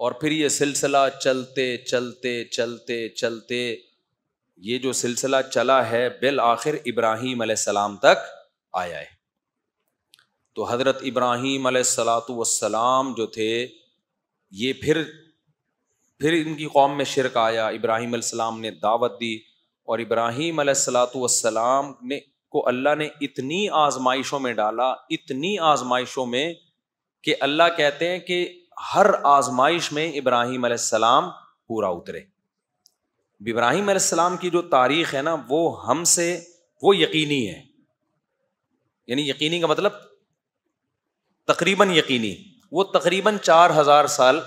और फिर ये सिलसिला चलते चलते चलते चलते ये जो सिलसिला चला है बिल आखिर इब्राहिम सलाम तक आया है तो हज़रत इब्राहीम सलाम जो थे ये फिर फिर इनकी कौम में शिरक आया इब्राहीम सलाम ने दावत दी और इब्राहीम सलाम ने को अल्लाह ने इतनी आजमाइशों में डाला इतनी आजमाइशों में कि अल्लाह कहते हैं कि हर आजमाइश में इब्राहीम सलाम पूरा उतरे इब्राहीम सलाम की जो तारीख है ना वो हमसे वो यकीनी है यानी यकीनी का मतलब तकरीबन यकीनी वो तकरीबन चार हज़ार साल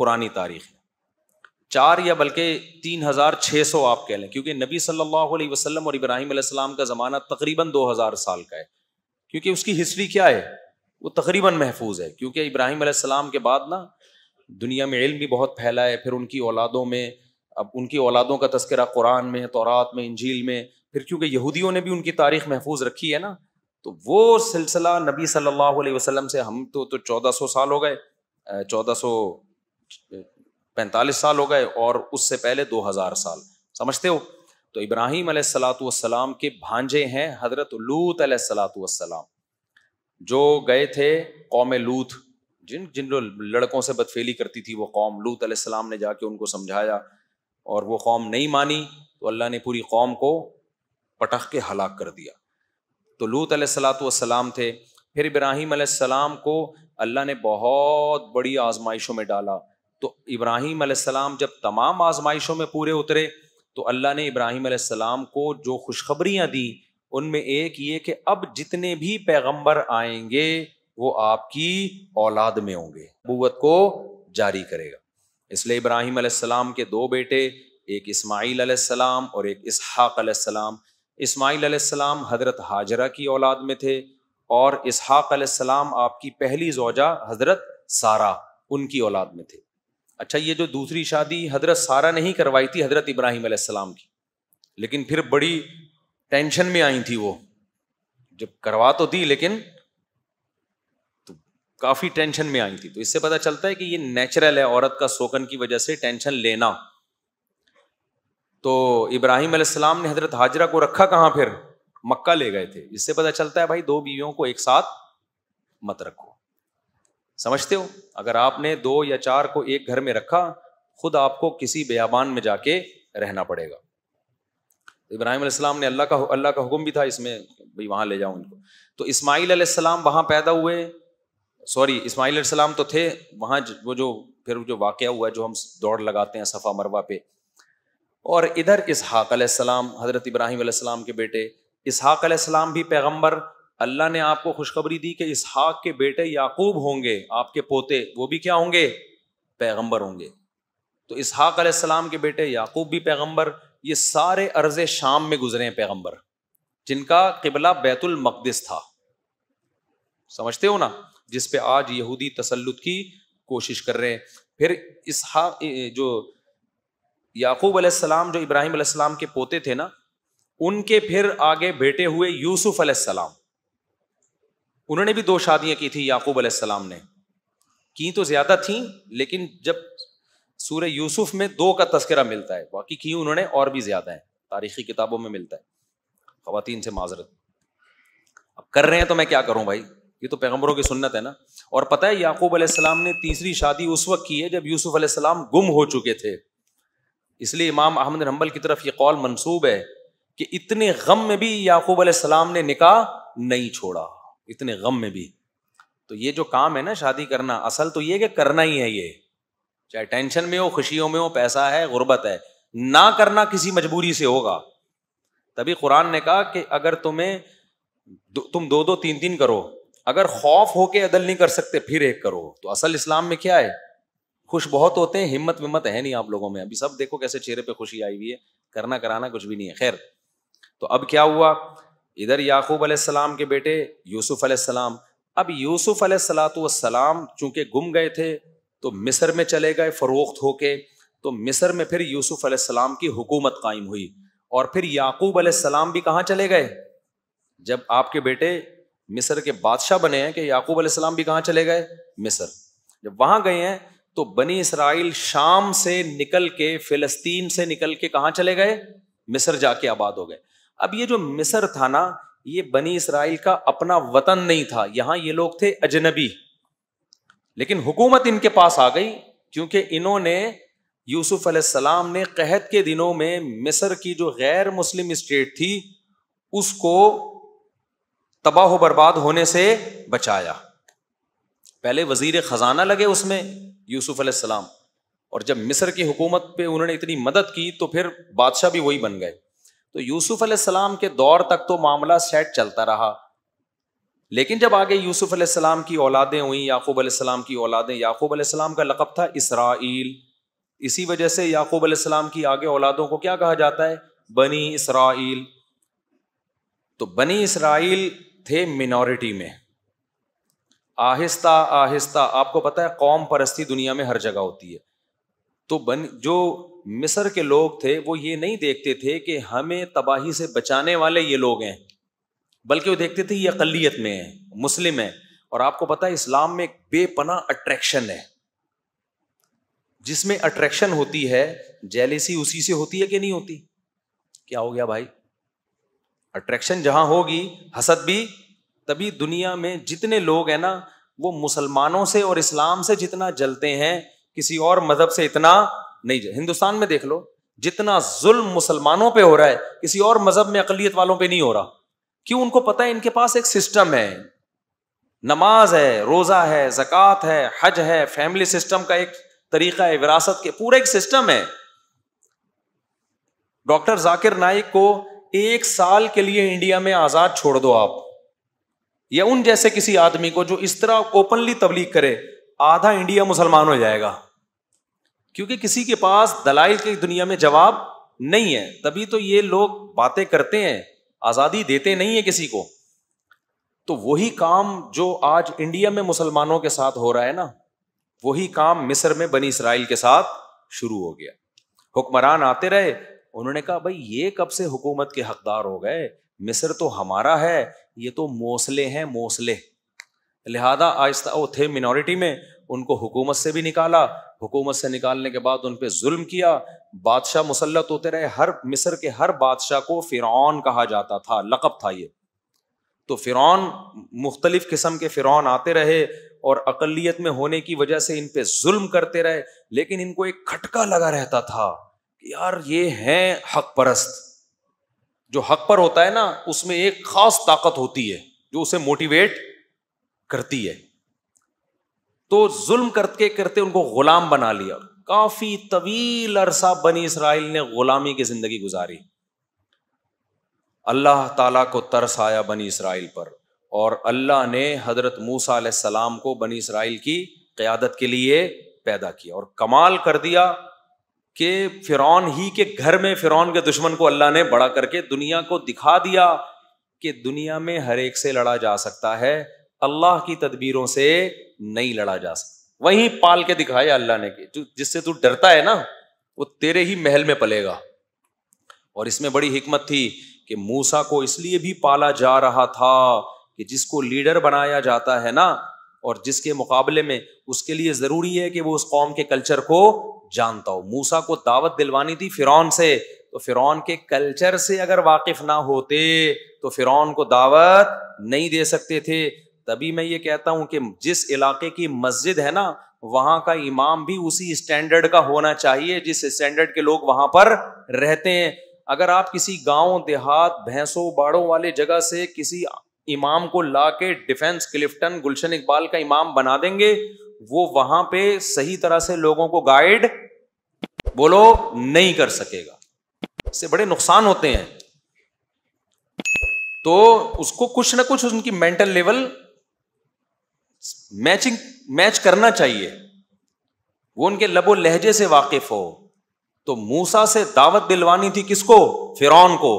पुरानी तारीख है चार या बल्कि तीन हज़ार छः सौ आप कह लें क्योंकि नबी सल्लल्लाहु अलैहि वसल्लम और इब्राहिम अलैहिस्सलाम का ज़माना तकरीबन दो हज़ार साल का है क्योंकि उसकी हिस्ट्री क्या है वो तकरीबन महफूज है क्योंकि इब्राहिम अलैहिस्सलाम के बाद ना दुनिया में इल्म भी बहुत फैला है फिर उनकी औलादों में अब उनकी औलादों का तस्करा कुरान में तौरात में इंजील में फिर क्योंकि यहूदियों ने भी उनकी तारीख महफूज रखी है ना तो वो सिलसिला नबी सल्लल्लाहु अलैहि वसल्लम से हम तो तो 1400 साल हो गए 1445 साल हो गए और उससे पहले 2000 साल समझते हो तो इब्राहिम सलाम के भांजे हैं हजरत लूत सलाम जो गए थे कौम लूत जिन जिन लड़कों से बदफेली करती थी वो कौम लूत सलाम ने जाके उनको समझाया और वो कौम नहीं मानी तो अल्लाह ने पूरी कौम को पटख के हलाक कर दिया तो लूत सलाम थे फिर इब्राहिम सलाम को अल्लाह ने बहुत बड़ी आजमाइशों में डाला तो इब्राहिम सलाम जब तमाम आजमाइशों में पूरे उतरे तो अल्लाह ने इब्राहिम सलाम को जो खुशखबरियाँ दी उनमें एक ये कि अब जितने भी पैगम्बर आएंगे वो आपकी औलाद में होंगे नबूत को जारी करेगा इसलिए इब्राहिम सलाम के दो बेटे एक इस्माइल सलाम और एक इसहाक सलाम इस्माईल सलाम हज़रत हाजरा की औलाद में थे और इसहाक़ सलाम आपकी पहली जोजा हज़रत सारा उनकी औलाद में थे अच्छा ये जो दूसरी शादी हज़रत सारा नहीं करवाई थी हज़रत इब्राहिम सलाम की लेकिन फिर बड़ी टेंशन में आई थी वो जब करवा तो दी लेकिन तो काफ़ी टेंशन में आई थी तो इससे पता चलता है कि ये नेचुरल है औरत का सोकन की वजह से टेंशन लेना तो इब्राहिम अलैहिस्सलाम ने हजरत हाजरा को रखा कहाँ फिर मक्का ले गए थे इससे पता चलता है भाई दो बीवियों को एक साथ मत रखो समझते हो अगर आपने दो या चार को एक घर में रखा खुद आपको किसी बेयाबान में जाके रहना पड़ेगा तो इब्राहिम अलैहिस्सलाम ने अल्लाह का अल्लाह का हुक्म भी था इसमें भाई वहां ले जाओ उनको तो इस्माईल अलैहिस्सलाम वहाँ पैदा हुए सॉरी इस्माईल अलैहिस्सलाम तो थे वहां वो जो फिर जो वाकया हुआ जो हम दौड़ लगाते हैं सफ़ा मरवा पे और इधर इसहाक सलाम हज़रत इब्राहिम सलाम के बेटे इसहाक सलाम भी पैगम्बर अल्लाह ने आपको खुशखबरी दी कि इसहाक के बेटे याकूब होंगे आपके पोते वो भी क्या होंगे पैगम्बर होंगे तो इसहाक सलाम के बेटे याकूब भी पैगम्बर ये सारे अर्ज शाम में गुजरे हैं पैगंबर जिनका किबला बैतुल था समझते हो ना जिस पे आज यहूदी तसलुत की कोशिश कर रहे हैं फिर इसहा जो याकूब अलैहिस्सलाम जो इब्राहिम अलैहिस्सलाम के पोते थे ना उनके फिर आगे बेटे हुए यूसुफ अलैहिस्सलाम उन्होंने भी दो शादियां की थी याकूब अलैहिस्सलाम ने की तो ज़्यादा थी लेकिन जब सूर्य यूसुफ में दो का तस्करा मिलता है बाकी की उन्होंने और भी ज़्यादा है तारीखी किताबों में मिलता है ख़वान से माजरत अब कर रहे हैं तो मैं क्या करूं भाई ये तो पैगम्बरों की सुन्नत है ना और पता है याकूब अलैहिस्सलाम ने तीसरी शादी उस वक्त की है जब यूसुफ अलैहिस्सलाम गुम हो चुके थे इसलिए इमाम अहमद हम्बल की तरफ ये कौल मनसूब है कि इतने गम में भी याकूब आसमाम ने निका नहीं छोड़ा इतने गम में भी तो ये जो काम है ना शादी करना असल तो ये कि करना ही है ये चाहे टेंशन में हो खुशियों में हो पैसा है गुर्बत है ना करना किसी मजबूरी से होगा तभी कुरान ने कहा कि अगर तुम्हें तुम दो दो तीन तीन करो अगर खौफ होके अदल नहीं कर सकते फिर एक करो तो असल इस्लाम में क्या है खुश बहुत होते हैं हिम्मत विम्मत है नहीं आप लोगों में अभी सब देखो कैसे चेहरे पर खुशी आई हुई है करना कराना कुछ भी नहीं है खैर तो अब क्या हुआ इधर याकूब अलैहिस्सलाम के बेटे यूसुफ अलैहिस्सलाम अब यूसुफ अलैहिस्सलाम चूंकि गुम गए थे तो मिस्र में चले गए फरोख्त होके तो मिस्र में फिर यूसुफ अलैहिस्सलाम की हुकूमत कायम हुई और फिर याकूब अलैहिस्सलाम भी कहाँ चले गए जब आपके बेटे मिस्र के बादशाह बने हैं कि याकूब अलैहिस्सलाम भी कहाँ चले गए मिस्र जब वहां गए हैं तो बनी इसराइल शाम से निकल के फिलस्तीन से निकल के कहाँ चले गए मिस्र जाके आबाद हो गए अब ये जो मिस्र था ना ये बनी इसराइल का अपना वतन नहीं था यहां ये लोग थे अजनबी लेकिन हुकूमत इनके पास आ गई क्योंकि इन्होंने यूसुफ अलैहिस्सलाम ने कहत के दिनों में मिस्र की जो गैर मुस्लिम स्टेट थी उसको तबाह बर्बाद होने से बचाया पहले वजीर खजाना लगे उसमें यूसुफ अलैहिस्सलाम और जब मिस्र की हुकूमत पे उन्होंने इतनी मदद की तो फिर बादशाह भी वही बन गए तो यूसुफ अलैहिस्सलाम के दौर तक तो मामला सेट चलता रहा लेकिन जब आगे यूसुफ अलैहिस्सलाम की औलादें हुई याकूब अलैहिस्सलाम की औलादें याकूब अलैहिस्सलाम का लकब था इसराइल इसी वजह से याकूब अलैहिस्सलाम की आगे औलादों को क्या कहा जाता है बनी इसराइल तो बनी इसराइल थे मिनोरिटी में आहिस्ता आहिस्ता आपको पता है कौम परस्ती दुनिया में हर जगह होती है तो बन जो मिसर के लोग थे वो ये नहीं देखते थे कि हमें तबाही से बचाने वाले ये लोग हैं बल्कि वो देखते थे ये अकलीत में है मुस्लिम है और आपको पता है इस्लाम में एक बेपना अट्रैक्शन है जिसमें अट्रैक्शन होती है जेलिसी उसी से होती है कि नहीं होती क्या हो गया भाई अट्रैक्शन जहां होगी हसद भी तभी दुनिया में जितने लोग हैं ना वो मुसलमानों से और इस्लाम से जितना जलते हैं किसी और मजहब से इतना नहीं जल हिंदुस्तान में देख लो जितना जुल्म मुसलमानों पे हो रहा है किसी और मजहब में अकलियत वालों पे नहीं हो रहा क्यों उनको पता है इनके पास एक सिस्टम है नमाज है रोज़ा है जक़ात है हज है फैमिली सिस्टम का एक तरीका है विरासत के पूरा एक सिस्टम है डॉक्टर जाकिर नाइक को एक साल के लिए इंडिया में आज़ाद छोड़ दो आप या उन जैसे किसी आदमी को जो इस तरह ओपनली तबलीग करे आधा इंडिया मुसलमान हो जाएगा क्योंकि किसी के पास दलाइल की दुनिया में जवाब नहीं है तभी तो ये लोग बातें करते हैं आज़ादी देते नहीं है किसी को तो वही काम जो आज इंडिया में मुसलमानों के साथ हो रहा है ना वही काम मिस्र में बनी इसराइल के साथ शुरू हो गया हुक्मरान आते रहे उन्होंने कहा भाई ये कब से हुकूमत के हकदार हो गए मिस्र तो हमारा है ये तो मौसले हैं मौसले लिहाजा आहिस्ता वो थे मिनॉरिटी में उनको हुकूमत से भी निकाला हुकूमत से निकालने के बाद उन पर जुल्म किया बादशाह मुसलत होते रहे हर मिस्र के हर बादशाह को फ़िरौन कहा जाता था लकब था ये तो फ़िरौन मुख्तलिफ़ किस्म के फ़िरौन आते रहे और अकलीत में होने की वजह से इन पर जुल्म करते रहे लेकिन इनको एक खटका लगा रहता था कि यार ये हैं हक परस्त जो हक पर होता है ना उसमें एक खास ताकत होती है जो उसे मोटिवेट करती है तो जुल्म करके करते उनको गुलाम बना लिया काफी तवील अरसा बनी इसराइल ने गुलामी की जिंदगी गुजारी अल्लाह ताला को तरस आया बनी इसराइल पर और अल्लाह ने हजरत मूसा सलाम को बनी इसराइल की क़्यादत के लिए पैदा किया और कमाल कर दिया कि फिरौन ही के घर में फिरौन के दुश्मन को अल्लाह ने बड़ा करके दुनिया को दिखा दिया कि दुनिया में हर एक से लड़ा जा सकता है अल्लाह की तदबीरों से नहीं लड़ा जा सकता वहीं पाल के दिखाया अल्लाह ने कि जिससे तू डरता है ना वो तेरे ही महल में पलेगा और इसमें बड़ी हिकमत थी कि मूसा को इसलिए भी पाला जा रहा था कि जिसको लीडर बनाया जाता है ना और जिसके मुकाबले में उसके लिए ज़रूरी है कि वो उस कौम के कल्चर को जानता हो मूसा को दावत दिलवानी थी फिरौन से तो फिरौन के कल्चर से अगर वाकिफ ना होते तो फिरौन को दावत नहीं दे सकते थे तभी मैं ये कहता हूं कि जिस इलाके की मस्जिद है ना वहां का इमाम भी उसी स्टैंडर्ड का होना चाहिए जिस स्टैंडर्ड के लोग वहां पर रहते हैं अगर आप किसी गांव देहात भैंसों बाड़ों वाले जगह से किसी इमाम को ला के डिफेंस क्लिफ्टन गुलशन इकबाल का इमाम बना देंगे वो वहां पे सही तरह से लोगों को गाइड बोलो नहीं कर सकेगा इससे बड़े नुकसान होते हैं तो उसको कुछ ना कुछ उनकी मेंटल लेवल मैचिंग मैच करना चाहिए वो उनके लबो लहजे से वाकिफ हो तो मूसा से दावत दिलवानी थी किसको फिरौन को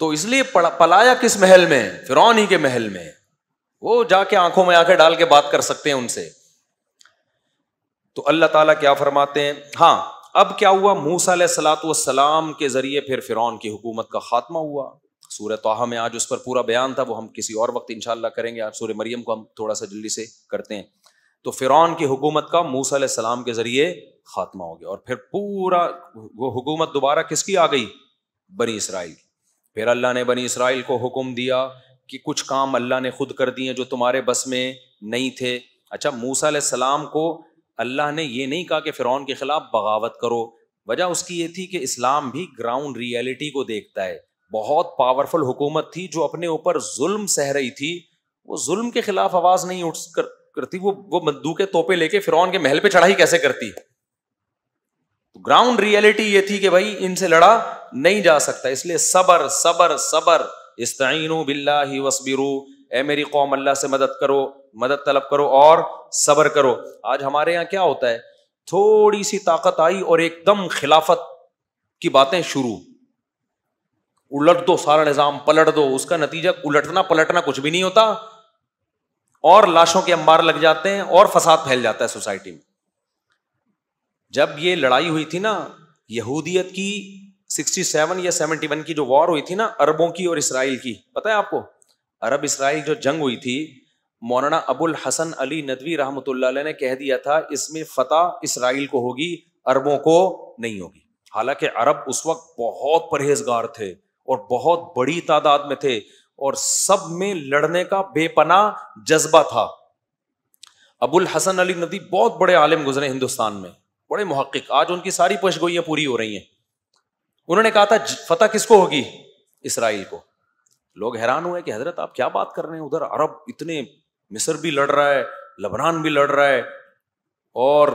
तो इसलिए पलाया किस महल में फिर ही के महल में वो जाके आंखों में आंखें डाल के बात कर सकते हैं उनसे तो अल्लाह ताला क्या फरमाते हैं हाँ अब क्या हुआ मूसा सलाम के जरिए फिर फिर की हुकूमत का खात्मा हुआ सूर्य तोहा में आज उस पर पूरा बयान था वो हम किसी और वक्त इंशाला करेंगे आज सूर्य मरियम को हम थोड़ा सा जल्दी से करते हैं तो फिरौन की हुकूमत का मूसा सलाम के जरिए खात्मा हो गया और फिर पूरा वो हुकूमत दोबारा किसकी आ गई बनी इसराइल फिर अल्लाह ने बनी इसराइल को हुक्म दिया कि कुछ काम अल्लाह ने खुद कर दिए जो तुम्हारे बस में नहीं थे अच्छा मूसा सलाम को अल्लाह ने यह नहीं कहा कि फ़िरौन के ख़िलाफ़ बगावत करो वजह उसकी ये थी कि इस्लाम भी ग्राउंड रियलिटी को देखता है बहुत पावरफुल हुकूमत थी जो अपने ऊपर जुल्म सह रही थी वो जुल्म के खिलाफ आवाज़ नहीं उठ कर, करती वो वो बंदूक के तोपे लेके फिर के महल पे चढ़ाई कैसे करती तो ग्राउंड रियलिटी ये थी कि भाई इनसे लड़ा नहीं जा सकता इसलिए सबर सबर सबर इस्तीन बिल्ला ही वसबिरू मेरी कौम अल्लाह से मदद करो मदद तलब करो और सब्र करो आज हमारे यहाँ क्या होता है थोड़ी सी ताकत आई और एकदम खिलाफत की बातें शुरू उलट दो सारा निज़ाम पलट दो उसका नतीजा उलटना पलटना कुछ भी नहीं होता और लाशों के अंबार लग जाते हैं और फसाद फैल जाता है सोसाइटी में जब ये लड़ाई हुई थी ना यहूदियत की सिक्सटी सेवन या सेवनटी वन की जो वॉर हुई थी ना अरबों की और इसराइल की पता है आपको अरब इसराइल जो जंग हुई थी मौलाना अबुल हसन अली नदवी रहमत ने कह दिया था इसमें फतेह इसराइल को होगी अरबों को नहीं होगी हालांकि अरब उस वक्त बहुत परहेजगार थे और बहुत बड़ी तादाद में थे और सब में लड़ने का बेपना जज्बा था अबुल हसन अली नदी बहुत बड़े आलिम गुजरे हिंदुस्तान में बड़े महक्क आज उनकी सारी पेशगोइयाँ पूरी हो रही हैं उन्होंने कहा था फतह किसको होगी इसराइल को लोग हैरान हुए कि हजरत आप क्या बात कर रहे हैं उधर अरब इतने मिस्र भी लड़ रहा है लबनान भी लड़ रहा है और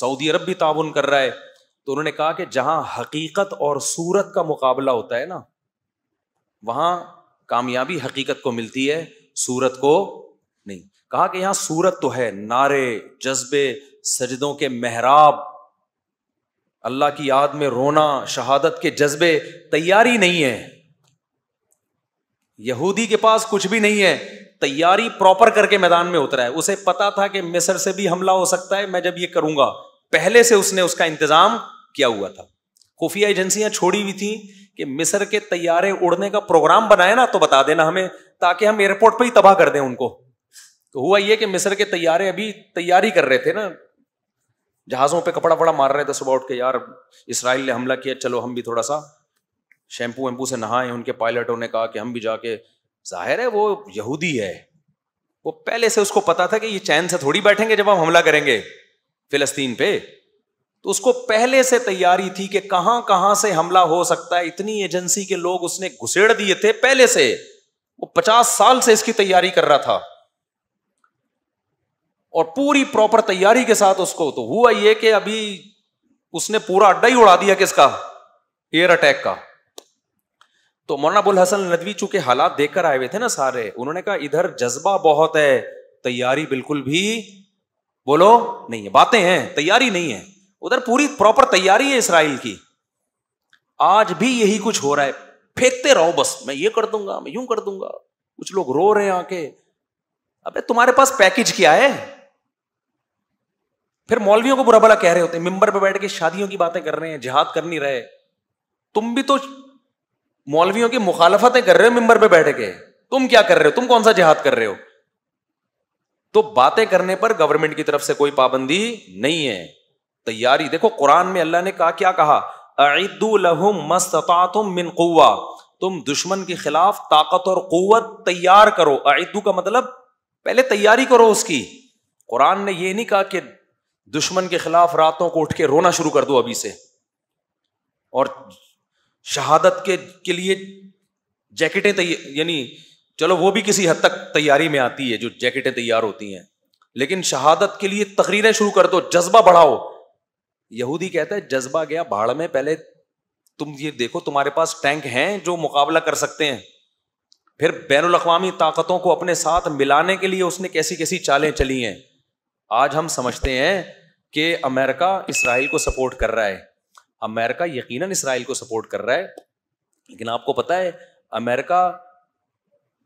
सऊदी अरब भी ताउन कर रहा है तो उन्होंने कहा कि जहां हकीकत और सूरत का मुकाबला होता है ना वहां कामयाबी हकीकत को मिलती है सूरत को नहीं कहा कि यहाँ सूरत तो है नारे जज्बे सजदों के मेहराब अल्लाह की याद में रोना शहादत के जज्बे तैयारी नहीं है यहूदी के पास कुछ भी नहीं है तैयारी प्रॉपर करके मैदान में उतरा है उसे पता था कि मिस्र से भी हमला हो सकता है मैं जब ये करूंगा पहले से उसने उसका इंतजाम किया हुआ था खुफिया एजेंसियां छोड़ी हुई थी कि मिस्र के तैयारे उड़ने का प्रोग्राम बनाए ना तो बता देना हमें ताकि हम एयरपोर्ट पर ही तबाह कर दें उनको तो हुआ यह कि मिस्र के तैयारे अभी तैयारी कर रहे थे ना जहाज़ों पे कपड़ा पड़ा मार रहे थे सुबह उठ के यार इसराइल ने हमला किया चलो हम भी थोड़ा सा शैम्पू वैम्पू से नहाए उनके पायलटों ने कहा कि हम भी जाके जाहिर है वो यहूदी है वो पहले से उसको पता था कि ये चैन से थोड़ी बैठेंगे जब हम हमला करेंगे फिलस्तीन पे तो उसको पहले से तैयारी थी कि कहां कहां से हमला हो सकता है इतनी एजेंसी के लोग उसने घुसेड़ दिए थे पहले से वो पचास साल से इसकी तैयारी कर रहा था और पूरी प्रॉपर तैयारी के साथ उसको तो हुआ ये कि अभी उसने पूरा अड्डा ही उड़ा दिया किसका एयर अटैक का तो मौलाना अबुल हसन नदवी चूंकि हालात देखकर आए हुए थे ना सारे उन्होंने कहा इधर जज्बा बहुत है तैयारी बिल्कुल भी बोलो नहीं है बातें हैं तैयारी नहीं है उधर पूरी प्रॉपर तैयारी है इसराइल की आज भी यही कुछ हो रहा है फेंकते रहो बस मैं ये कर दूंगा मैं यूं कर दूंगा कुछ लोग रो रहे हैं आके अबे तुम्हारे पास पैकेज क्या है फिर मौलवियों को बुरा भला कह रहे होते हैं मिंबर पर बैठ के शादियों की बातें कर रहे हैं जिहाद कर नहीं रहे तुम भी तो मौलवियों की मुखालफतें कर रहे हो मिंबर पर बैठ के तुम क्या कर रहे हो तुम कौन सा जिहाद कर रहे हो तो बातें करने पर गवर्नमेंट की तरफ से कोई पाबंदी नहीं है तैयारी देखो कुरान में अल्लाह ने कहा क्या कहा मिन तुम दुश्मन के खिलाफ ताकत और कुत तैयार करो अदू का मतलब पहले तैयारी करो उसकी कुरान ने यह नहीं कहा कि दुश्मन के खिलाफ रातों को उठ के रोना शुरू कर दो अभी से और शहादत के के लिए जैकेटें यानी चलो वो भी किसी हद तक तैयारी में आती है जो जैकेटें तैयार होती हैं लेकिन शहादत के लिए तकरीरें शुरू कर दो जज्बा बढ़ाओ यहूदी कहता है जज्बा गया भाड़ में पहले तुम ये देखो तुम्हारे पास टैंक हैं जो मुकाबला कर सकते हैं फिर बैन अवी ताकतों को अपने साथ मिलाने के लिए उसने कैसी कैसी चालें चली हैं आज हम समझते हैं कि अमेरिका इसराइल को सपोर्ट कर रहा है अमेरिका यकीनन इसराइल को सपोर्ट कर रहा है लेकिन आपको पता है अमेरिका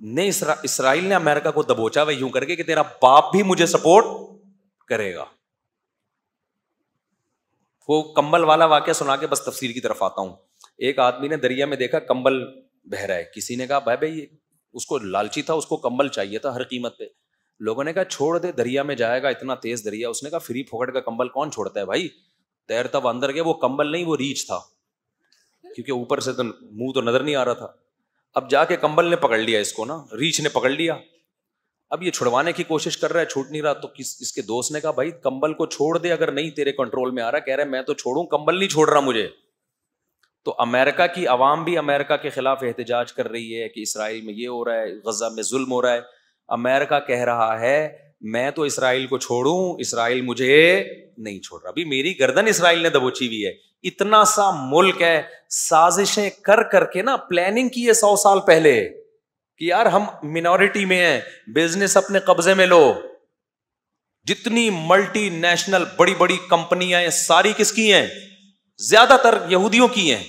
ने इसरा, इसराइल ने अमेरिका को दबोचा वह यूं करके कि तेरा बाप भी मुझे सपोर्ट करेगा वो कंबल वाला वाक्य सुना के बस तफसीर की तरफ आता हूं एक आदमी ने दरिया में देखा कंबल बह रहा है किसी ने कहा भाई भाई उसको लालची था उसको कंबल चाहिए था हर कीमत पे लोगों ने कहा छोड़ दे दरिया में जाएगा इतना तेज दरिया उसने कहा फ्री फोकट का कंबल कौन छोड़ता है भाई तैरता वह अंदर गया वो कंबल नहीं वो रीच था क्योंकि ऊपर से तो मुंह तो नजर नहीं आ रहा था अब जाके कंबल ने पकड़ लिया इसको ना रीछ ने पकड़ लिया अब ये छुड़वाने की कोशिश कर रहा है छूट नहीं रहा तो किस इसके दोस्त ने कहा भाई कंबल को छोड़ दे अगर नहीं तेरे कंट्रोल में आ रहा कह रहे है मैं तो छोड़ू कंबल नहीं छोड़ रहा मुझे तो अमेरिका की आवाम भी अमेरिका के खिलाफ एहतजाज कर रही है कि इसराइल में ये हो रहा है गजा में जुल्म हो रहा है अमेरिका कह रहा है मैं तो इसराइल को छोड़ू इसराइल मुझे नहीं छोड़ रहा अभी मेरी गर्दन इसराइल ने दबोची हुई है इतना सा मुल्क है साजिशें कर करके ना प्लानिंग की है सौ साल पहले कि यार हम मिनोरिटी में हैं बिजनेस अपने कब्जे में लो जितनी मल्टीनेशनल बड़ी बड़ी कंपनियां सारी किसकी हैं ज्यादातर यहूदियों की हैं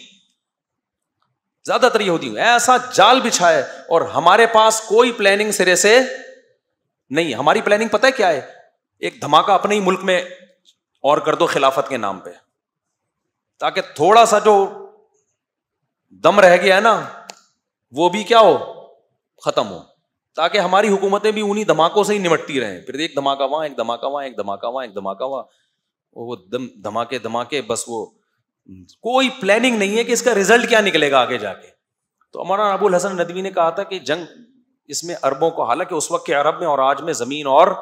ज्यादातर यहूदी ऐसा जाल बिछाए और हमारे पास कोई प्लानिंग सिरे से नहीं हमारी प्लानिंग पता है क्या है एक धमाका अपने ही मुल्क में और कर दो खिलाफत के नाम पे ताकि थोड़ा सा जो दम रह गया है ना वो भी क्या हो खत्म हो ताकि हमारी हुकूमतें भी उन्हीं धमाकों से ही निमटती रहें फिर एक धमाका वहां एक धमाका वहां एक धमाका वहां एक धमाका वहां वो धमाके धमाके बस वो कोई प्लानिंग नहीं है कि इसका रिजल्ट क्या निकलेगा आगे जाके तो हमारा अबुल हसन नदवी ने कहा था कि जंग इसमें अरबों को हालांकि उस वक्त के अरब में और आज में जमीन और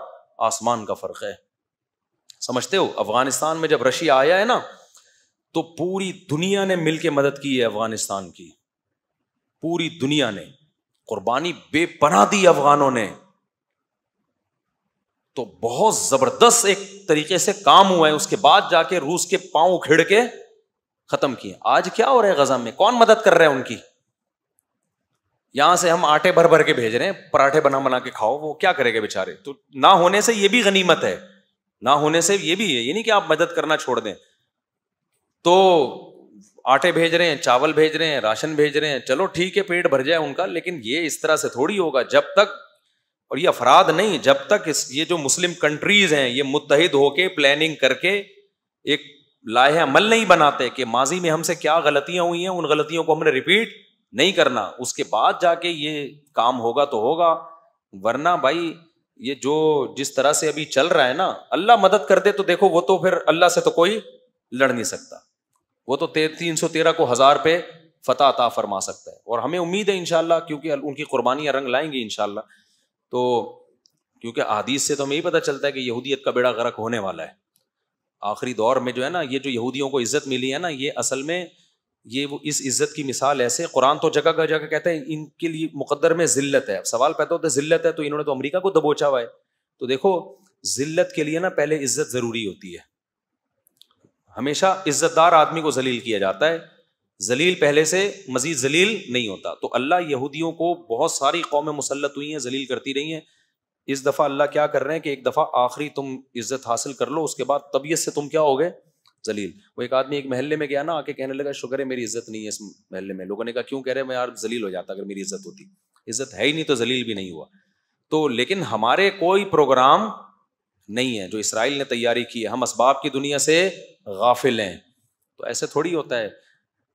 आसमान का फर्क है समझते हो अफगानिस्तान में जब रशिया आया है ना तो पूरी दुनिया ने मिलकर मदद की है अफगानिस्तान की पूरी दुनिया ने कुर्बानी बेपना दी अफगानों ने तो बहुत जबरदस्त एक तरीके से काम हुआ है उसके बाद जाके रूस के पांव उखेड़ के खत्म किए आज क्या हो रहा है गजा में कौन मदद कर रहा है उनकी यहां से हम आटे भर भर के भेज रहे हैं पराठे बना बना के खाओ वो क्या करेंगे बेचारे तो ना होने से ये भी गनीमत है ना होने से ये भी है ये नहीं कि आप मदद करना छोड़ दें तो आटे भेज रहे हैं चावल भेज रहे हैं राशन भेज रहे हैं चलो ठीक है पेट भर जाए उनका लेकिन ये इस तरह से थोड़ी होगा जब तक और ये अफराद नहीं जब तक इस ये जो मुस्लिम कंट्रीज हैं ये मुतहद होके प्लानिंग करके एक लाहे अमल नहीं बनाते कि माजी में हमसे क्या गलतियां हुई हैं उन गलतियों को हमने रिपीट नहीं करना उसके बाद जाके ये काम होगा तो होगा वरना भाई ये जो जिस तरह से अभी चल रहा है ना अल्लाह मदद कर दे तो देखो वो तो फिर अल्लाह से तो कोई लड़ नहीं सकता वो तो तीन सौ तेरह को हजार पे फतह अता फरमा सकता है और हमें उम्मीद है इनशाला क्योंकि उनकी कुर्बानियाँ रंग लाएंगी इनशाला तो क्योंकि अदीस से तो हमें यही पता चलता है कि यहूदियत का बेड़ा गर्क होने वाला है आखिरी दौर में जो है ना ये जो यहूदियों को इज्जत मिली है ना ये असल में ये वो इस इज्जत की मिसाल ऐसे कुरान तो जगह जगह कहता है इनके लिए मुकद्दर में जिल्लत है अब सवाल पैदा होता है जिल्लत है तो इन्होंने तो अमेरिका को दबोचा हुआ है तो देखो जिल्लत के लिए ना पहले इज्जत ज़रूरी होती है हमेशा इज्जतदार आदमी को जलील किया जाता है जलील पहले से मजीद जलील नहीं होता तो अल्लाह यहूदियों को बहुत सारी कौमें मुसलत हुई हैं जलील करती रही हैं इस दफ़ा अल्लाह क्या कर रहे हैं कि एक दफ़ा आखिरी तुम इज्जत हासिल कर लो उसके बाद तबीयत से तुम क्या हो गए जलील वो एक आदमी एक महल्ले में गया ना आके कहने लगा शुक्र है मेरी इज्जत नहीं है इस महल्ले में लोगों ने कहा क्यों कह रहे हैं मैं यार जलील हो जाता अगर मेरी इज्जत होती इज्जत है ही नहीं तो जलील भी नहीं हुआ तो लेकिन हमारे कोई प्रोग्राम नहीं है जो इसराइल ने तैयारी की है हम इसबाब की दुनिया से गाफिल हैं तो ऐसे थोड़ी होता है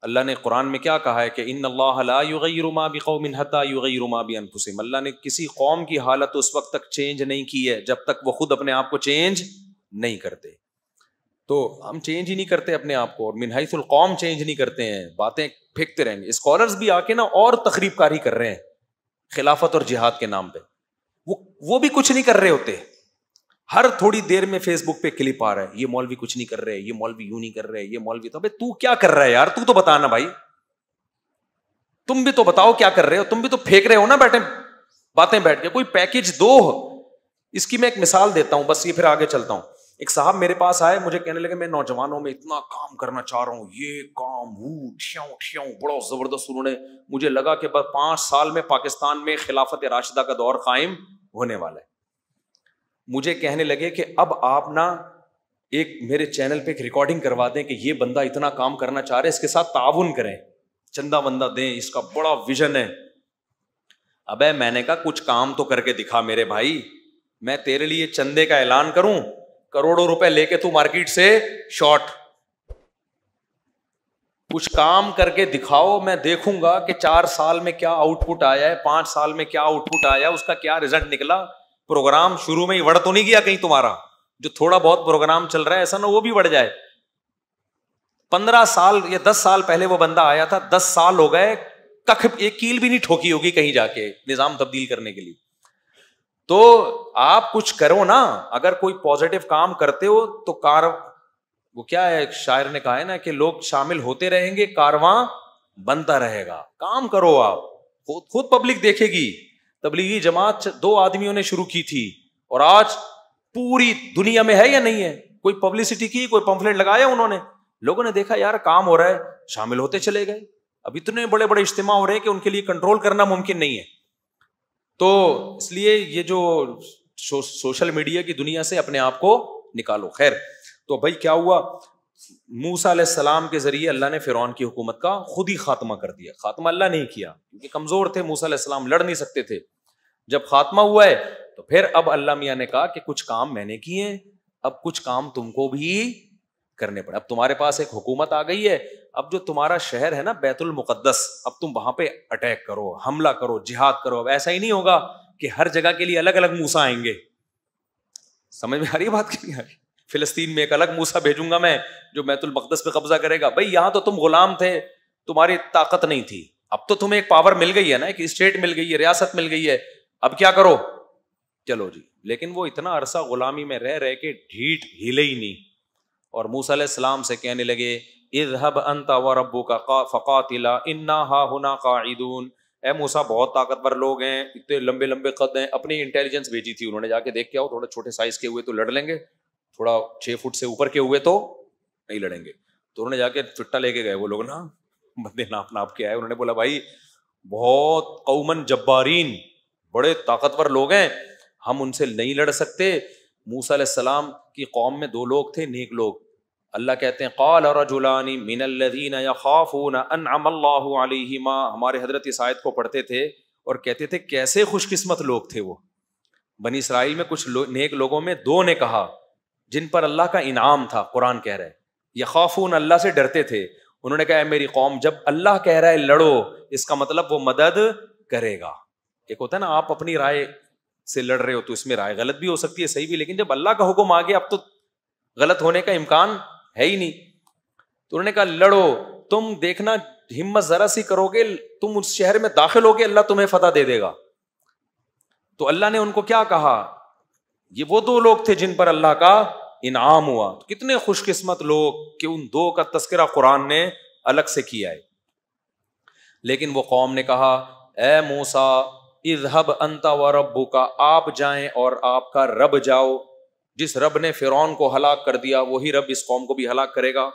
अल्लाह ने कुरान में क्या कहा है कि इन अल्लामा भी कौमिन हता रुमा भी अनफुसम अल्लाह ने किसी कौम की हालत उस वक्त तक चेंज नहीं की है जब तक वो खुद अपने आप को चेंज नहीं करते तो हम चेंज ही नहीं करते अपने आप को और मिनहसल कौम चेंज नहीं करते हैं बातें फेंकते रहेंगे स्कॉलर्स भी आके ना और तकरीबकारी कारी कर रहे हैं खिलाफत और जिहाद के नाम पर वो वो भी कुछ नहीं कर रहे होते हर थोड़ी देर में फेसबुक पे क्लिप आ रहा है ये मौलवी कुछ नहीं कर रहे ये मौलवी यू नहीं कर रहे ये मौलवी तो अबे तू क्या कर रहा है यार तू तो बता ना भाई तुम भी तो बताओ क्या कर रहे हो तुम भी तो फेंक रहे हो ना बैठे बातें बैठ के कोई पैकेज दो इसकी मैं एक मिसाल देता हूं बस ये फिर आगे चलता हूं एक साहब मेरे पास आए मुझे कहने लगे मैं नौजवानों में इतना काम करना चाह रहा हूं ये काम हूं ठ्याऊं बड़ा जबरदस्त उन्होंने मुझे लगा कि बस पांच साल में पाकिस्तान में खिलाफत राशिदा का दौर कायम होने वाला है मुझे कहने लगे कि अब आप ना एक मेरे चैनल पे एक रिकॉर्डिंग करवा दें कि ये बंदा इतना काम करना चाह रहे है इसके साथ ताउन करें चंदा बंदा दें इसका बड़ा विजन है अब मैंने कहा कुछ काम तो करके दिखा मेरे भाई मैं तेरे लिए चंदे का ऐलान करूं करोड़ों रुपए लेके तू मार्केट से शॉर्ट कुछ काम करके दिखाओ मैं देखूंगा कि चार साल में क्या आउटपुट आया है पांच साल में क्या आउटपुट आया उसका क्या रिजल्ट निकला प्रोग्राम शुरू में ही बढ़ तो नहीं गया कहीं तुम्हारा जो थोड़ा बहुत प्रोग्राम चल रहा है ऐसा ना वो भी बढ़ जाए पंद्रह साल या दस साल पहले वो बंदा आया था दस साल हो गए कख एक कील भी नहीं ठोकी होगी कहीं जाके निजाम तब्दील करने के लिए तो आप कुछ करो ना अगर कोई पॉजिटिव काम करते हो तो कार वो क्या है शायर ने कहा है ना कि लोग शामिल होते रहेंगे कारवां बनता रहेगा काम करो आप खुद खुद पब्लिक देखेगी तबलीगी जमात दो आदमियों ने शुरू की थी और आज पूरी दुनिया में है या नहीं है कोई पब्लिसिटी की कोई पंफलेट लगाया उन्होंने लोगों ने देखा यार काम हो रहा है शामिल होते चले गए अब इतने बड़े बड़े इज्तिमा हो रहे हैं कि उनके लिए कंट्रोल करना मुमकिन नहीं है तो इसलिए ये जो सो, सोशल मीडिया की दुनिया से अपने आप को निकालो खैर तो भाई क्या हुआ मूसा सलाम के ज़रिए अल्लाह ने फ़िरौन की हुकूमत का खुद ही खात्मा कर दिया खात्मा अल्लाह नहीं किया क्योंकि कमज़ोर थे मूसा सलाम लड़ नहीं सकते थे जब खात्मा हुआ है तो फिर अब अल्लाह मियाँ ने कहा कि कुछ काम मैंने किए अब कुछ काम तुमको भी करने पड़े अब तुम्हारे पास एक हुकूमत आ गई है अब जो तुम्हारा शहर है ना बैतुल मुकद्दस अब तुम वहां पे अटैक करो हमला करो जिहाद करो अब ऐसा ही नहीं होगा कि हर जगह के लिए अलग अलग मूसा आएंगे समझ में आ रही है बात की नहीं आ रही फिलस्तीन में एक अलग मूसा भेजूंगा मैं जो बैतुल पर कब्जा करेगा भाई यहाँ तो तुम गुलाम थे तुम्हारी ताकत नहीं थी अब तो तुम्हें एक पावर मिल गई है ना एक स्टेट मिल गई है रियासत मिल गई है अब क्या करो चलो जी लेकिन वो इतना अरसा गुलामी में रह रहे के ढीठ हिले ही नहीं और मूसा सलाम से कहने लगे इजहब अंता व रबू का फ़कातिला इन्ना हा हुना कादून ए मूसा बहुत ताकतवर लोग हैं इतने लंबे लंबे कद हैं अपनी इंटेलिजेंस भेजी थी उन्होंने जाके देख के आओ थोड़े छोटे साइज के हुए तो लड़ लेंगे थोड़ा छः फुट से ऊपर के हुए तो नहीं लड़ेंगे तो उन्होंने जाके चुट्टा लेके गए वो लोग ना बंदे नाप नाप के आए उन्होंने बोला भाई बहुत कौमन जब्बारीन बड़े ताकतवर लोग हैं हम उनसे नहीं लड़ सकते मूसा सलाम की कौम में दो लोग थे नेक लोग अल्लाह कहते हैं कौल और जुलानी मिनल्लदीन या हमारे हजरत इस को पढ़ते थे और कहते थे कैसे खुशकिस्मत लोग थे वो बनी इसराइल में कुछ लो, नेक लोगों में दो ने कहा जिन पर अल्लाह का इनाम था कुरान कह रहे हैं यखाफून अल्लाह से डरते थे उन्होंने कहा मेरी कौम जब अल्लाह कह रहा है लड़ो इसका मतलब वो मदद करेगा एक होता है ना आप अपनी राय से लड़ रहे हो तो इसमें राय गलत भी हो सकती है सही भी लेकिन जब अल्लाह का हुक्म आ गया अब तो गलत होने का इम्कान है ही नहीं तो उन्होंने कहा लड़ो तुम देखना हिम्मत जरा सी करोगे तुम उस शहर में दाखिल होगे अल्लाह तुम्हें फतह दे देगा तो अल्लाह ने उनको क्या कहा ये वो दो लोग थे जिन पर अल्लाह का इनाम हुआ तो कितने खुशकिस्मत लोग कि उन दो का तस्करा कुरान ने अलग से किया है लेकिन वो कौम ने कहा ए मूसा इजहब अंता व रबू का आप जाएं और आपका रब जाओ जिस रब ने फ़िरौन को हलाक कर दिया वही रब इस कौम को भी हलाक करेगा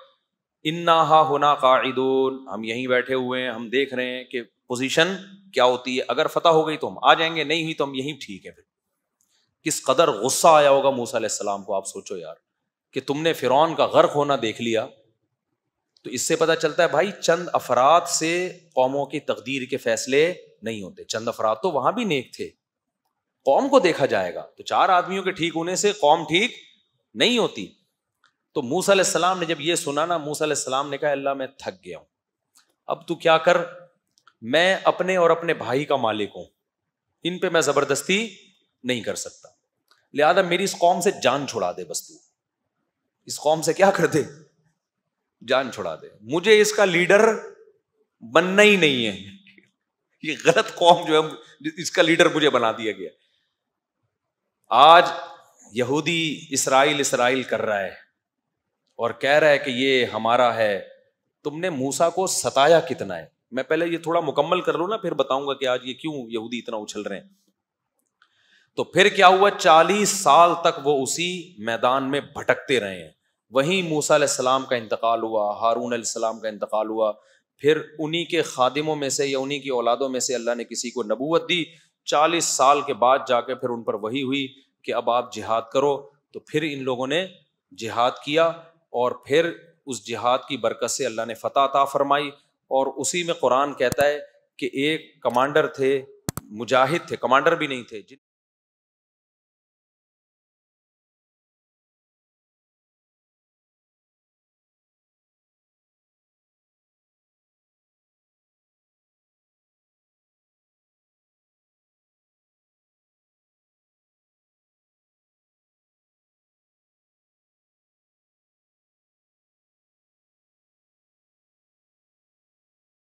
इन्ना हा होना कादून हम यहीं बैठे हुए हैं हम देख रहे हैं कि पोजीशन क्या होती है अगर फतह हो गई तो हम आ जाएंगे नहीं हुई तो हम यहीं ठीक है फिर किस कदर गुस्सा आया होगा मूसा सलाम को आप सोचो यार कि तुमने फिरौन का गर्क होना देख लिया तो इससे पता चलता है भाई चंद अफराद से कौमों की तकदीर के फैसले नहीं होते चंद अफराद तो वहां भी नेक थे कौम को देखा जाएगा तो चार आदमियों के ठीक होने से कौम ठीक नहीं होती तो मूसा सलाम ने जब यह सुना ना मूसा सलाम ने कहा अल्लाह मैं थक गया हूं अब तू क्या कर मैं अपने और अपने भाई का मालिक हूं इन पे मैं जबरदस्ती नहीं कर सकता लिहाजा मेरी इस कौम से जान छुड़ा दे बस तू इस कौम से क्या कर दे जान छुड़ा दे मुझे इसका लीडर बनना ही नहीं है ये गलत कौम जो है इसका लीडर मुझे बना दिया गया आज यहूदी इसराइल इसराइल कर रहा है और कह रहा है कि ये हमारा है तुमने मूसा को सताया कितना है मैं पहले ये थोड़ा मुकम्मल कर लूँ ना फिर बताऊंगा कि आज ये क्यों यहूदी इतना उछल रहे हैं तो फिर क्या हुआ चालीस साल तक वो उसी मैदान में भटकते रहे हैं वहीं मूसा सलाम का इंतकाल हुआ हारून सलाम का इंतकाल हुआ फिर उन्हीं के खादिमों में से या उन्हीं की औलादों में से अल्लाह ने किसी को नबूवत दी चालीस साल के बाद जाके फिर उन पर वही हुई कि अब आप जिहाद करो तो फिर इन लोगों ने जिहाद किया और फिर उस जिहाद की बरकत से अल्लाह ने फतह ता फरमाई और उसी में कुरान कहता है कि एक कमांडर थे मुजाहिद थे कमांडर भी नहीं थे